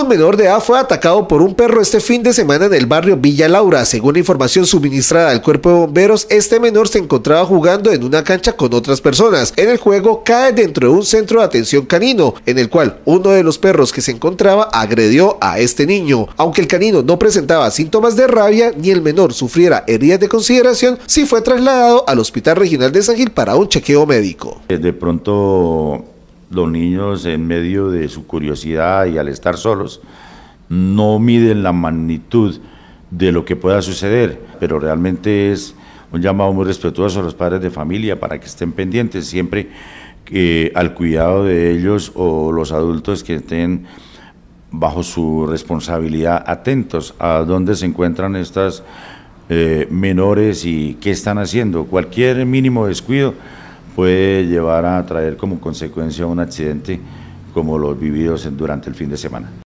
Un menor de edad fue atacado por un perro este fin de semana en el barrio Villa Laura. Según la información suministrada al cuerpo de bomberos, este menor se encontraba jugando en una cancha con otras personas. En el juego cae dentro de un centro de atención canino, en el cual uno de los perros que se encontraba agredió a este niño. Aunque el canino no presentaba síntomas de rabia ni el menor sufriera heridas de consideración, sí fue trasladado al Hospital Regional de San Gil para un chequeo médico. Eh, de pronto los niños en medio de su curiosidad y al estar solos, no miden la magnitud de lo que pueda suceder, pero realmente es un llamado muy respetuoso a los padres de familia para que estén pendientes siempre eh, al cuidado de ellos o los adultos que estén bajo su responsabilidad atentos a dónde se encuentran estas eh, menores y qué están haciendo. Cualquier mínimo descuido puede llevar a traer como consecuencia un accidente como los vividos durante el fin de semana.